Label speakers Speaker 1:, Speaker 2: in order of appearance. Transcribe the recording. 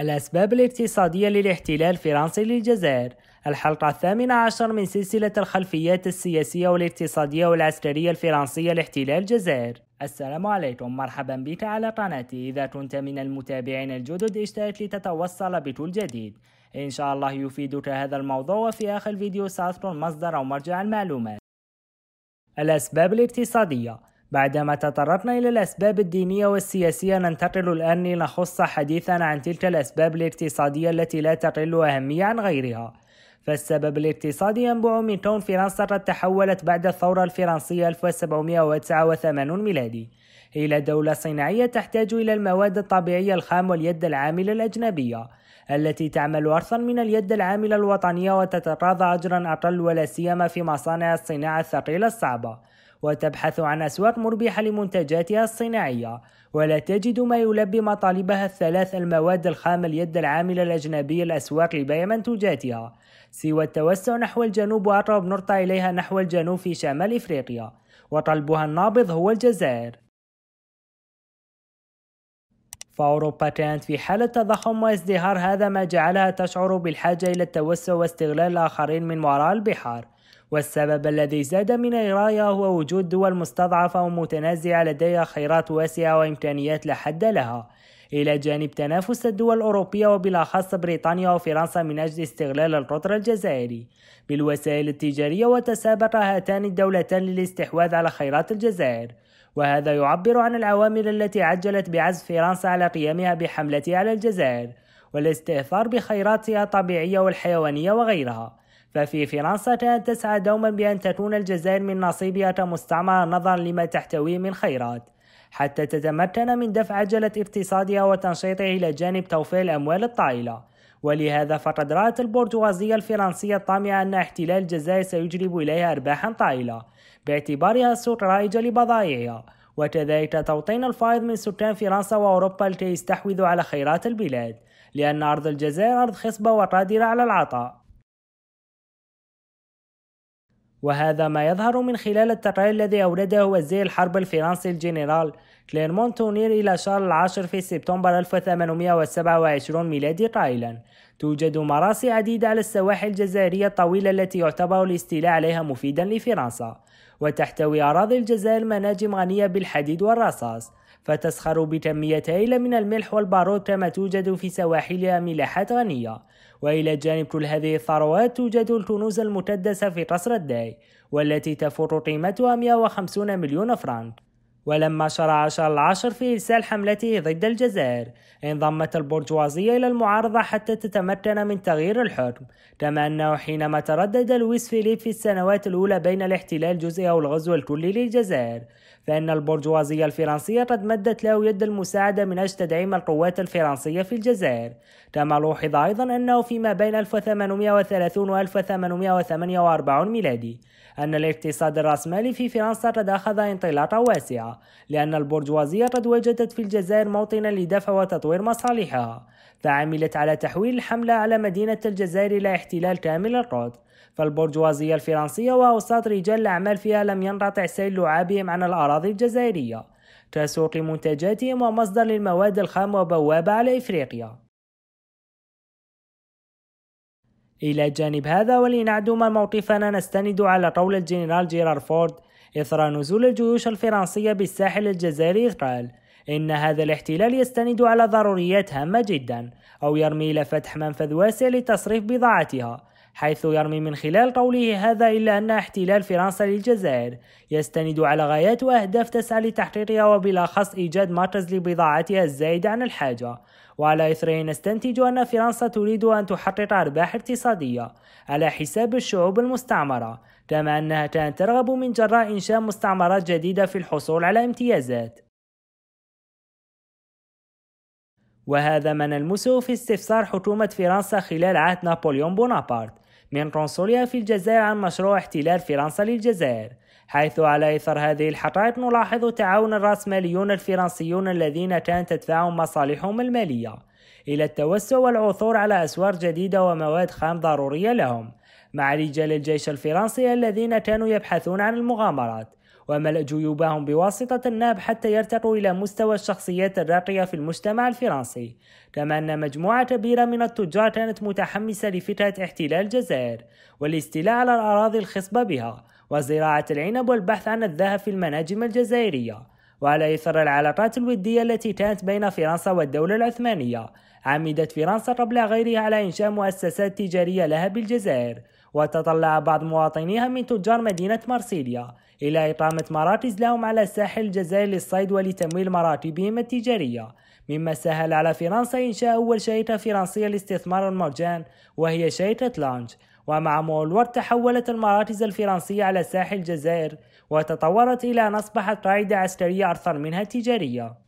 Speaker 1: الأسباب الاقتصادية للاحتلال الفرنسي للجزائر الحلقة الثامنة عشر من سلسلة الخلفيات السياسية والاقتصادية والعسكرية الفرنسية لاحتلال الجزائر السلام عليكم مرحبا بك على قناتي إذا كنت من المتابعين الجدد اشترك لتتوصل بكل جديد إن شاء الله يفيدك هذا الموضوع وفي آخر الفيديو سأذكر مصدر أو مرجع المعلومات الأسباب الاقتصادية بعدما تطرقنا إلى الأسباب الدينية والسياسية ننتقل الآن لنخص حديثا عن تلك الأسباب الاقتصادية التي لا تقل أهمية عن غيرها فالسبب الاقتصادي ينبع من كون فرنسا قد تحولت بعد الثورة الفرنسية 1789 ميلادي إلى دولة صناعية تحتاج إلى المواد الطبيعية الخام واليد العاملة الأجنبية التي تعمل أرثا من اليد العاملة الوطنية وتتقاضى أجرا أقل ولا سيما في مصانع الصناعة الثقيلة الصعبة وتبحث عن أسواق مربحة لمنتجاتها الصناعية ولا تجد ما يلبي مطالبها الثلاث المواد الخام اليد العاملة الأجنبية الأسواق لبيع منتجاتها سوى التوسع نحو الجنوب وأقرب نقطة إليها نحو الجنوب في شمال إفريقيا وطلبها النابض هو الجزائر فأوروبا كانت في حالة تضخم وازدهار هذا ما جعلها تشعر بالحاجة إلى التوسع واستغلال الآخرين من وراء البحار والسبب الذي زاد من إغرائها هو وجود دول مستضعفة ومتنازعة لديها خيرات واسعة وإمكانيات لا حد لها إلى جانب تنافس الدول الأوروبية وبالأخص بريطانيا وفرنسا من أجل استغلال القطر الجزائري بالوسائل التجارية وتسابق هاتان الدولتان للاستحواذ على خيرات الجزائر وهذا يعبر عن العوامل التي عجلت بعزف فرنسا على قيامها بحملتها على الجزائر والاستئثار بخيراتها الطبيعية والحيوانية وغيرها ففي فرنسا كانت تسعى دوما بأن تكون الجزائر من نصيبها مستعمرة نظرا لما تحتويه من خيرات حتى تتمكن من دفع عجلة اقتصادها وتنشيطها إلى جانب توفير الأموال الطائلة ولهذا فقد رأت البرتغازية الفرنسية الطامعة أن احتلال الجزائر سيجلب إليها أرباحا طائلة باعتبارها سوق رائجة لبضائعها وكذلك توطين الفائض من سكان فرنسا وأوروبا لكي يستحوذوا على خيرات البلاد لأن أرض الجزائر أرض خصبة وقادرة على العطاء وهذا ما يظهر من خلال التقرير الذي أورده وزير الحرب الفرنسي الجنرال تونير إلى شهر العاشر في سبتمبر 1827 ميلادي قائلا توجد مراسي عديدة على السواحل الجزائرية الطويلة التي يعتبر الاستيلاء عليها مفيدا لفرنسا وتحتوي أراضي الجزائر مناجم غنية بالحديد والرصاص فتسخر بكمية هائلة من الملح والبارود كما توجد في سواحلها ملاحات غنية وإلى جانب كل هذه الثروات توجد الكنوز المكدسة في قصر الداي والتي تفوق قيمتها 150 مليون فرنك ولما شرع شارل العاشر في إرسال حملته ضد الجزائر انضمت البرجوازية إلى المعارضة حتى تتمكن من تغيير الحكم كما أنه حينما تردد لويس فيليب في السنوات الأولى بين الاحتلال الجزئي أو الغزو الكلي للجزائر فإن البرجوازية الفرنسية قد مدت له يد المساعدة من أجل تدعيم القوات الفرنسية في الجزائر كما لوحظ أيضا أنه فيما بين 1830 و 1848 ميلادي أن الاقتصاد الرأسمالي في فرنسا قد أخذ انطلاقة واسعة لأن البرجوازية قد وجدت في الجزائر موطنا لدفع وتطوير مصالحها فعملت على تحويل الحملة على مدينة الجزائر إلى احتلال كامل القطر فالبرجوازية الفرنسية وأوساط رجال الأعمال فيها لم ينقطع سيل لعابهم عن الأراضي الجزائرية كسوق منتجاتهم ومصدر للمواد الخام وبوابة على إفريقيا إلى جانب هذا ولنعدم موقفنا نستند على قول الجنرال جيرار فورد إثر نزول الجيوش الفرنسية بالساحل الجزائري قال إن هذا الاحتلال يستند على ضروريات هامة جدا أو يرمي إلى فتح منفذ واسع لتصريف بضاعتها حيث يرمي من خلال قوله هذا إلا أن احتلال فرنسا للجزائر يستند على غايات وأهداف تسعى لتحقيقها وبالأخص إيجاد مركز لبضاعتها الزائدة عن الحاجة وعلى إثره نستنتج أن فرنسا تريد أن تحقق أرباح اقتصادية على حساب الشعوب المستعمرة كما أنها كانت ترغب من جراء إنشاء مستعمرات جديدة في الحصول على امتيازات وهذا ما نلمسه في استفسار حكومة فرنسا خلال عهد نابليون بونابرت من قنصلها في الجزائر عن مشروع احتلال فرنسا للجزائر حيث على إثر هذه الحقائق نلاحظ تعاون الرأسماليون الفرنسيون الذين كانت تدفعهم مصالحهم المالية إلى التوسع والعثور على أسواق جديدة ومواد خام ضرورية لهم مع رجال الجيش الفرنسي الذين كانوا يبحثون عن المغامرات وملأ جيوبهم بواسطة الناب حتى يرتقوا إلى مستوى الشخصيات الراقية في المجتمع الفرنسي كما أن مجموعة كبيرة من التجار كانت متحمسة لفكرة احتلال الجزائر والاستيلاء على الأراضي الخصبة بها وزراعة العنب والبحث عن الذهب في المناجم الجزائرية وعلى إثر العلاقات الودية التي كانت بين فرنسا والدولة العثمانية عمدت فرنسا قبل غيرها على إنشاء مؤسسات تجارية لها بالجزائر وتطلع بعض مواطنيها من تجار مدينة مرسيليا إلى إقامة مراكز لهم على ساحل الجزائر للصيد ولتمويل مراتبهم التجارية مما سهل على فرنسا إنشاء أول شركة فرنسية لاستثمار المرجان وهي شركة لانج ومع مولور تحولت المراكز الفرنسية على ساحل الجزائر وتطورت إلى أن أصبحت قاعدة عسكرية أكثر منها تجارية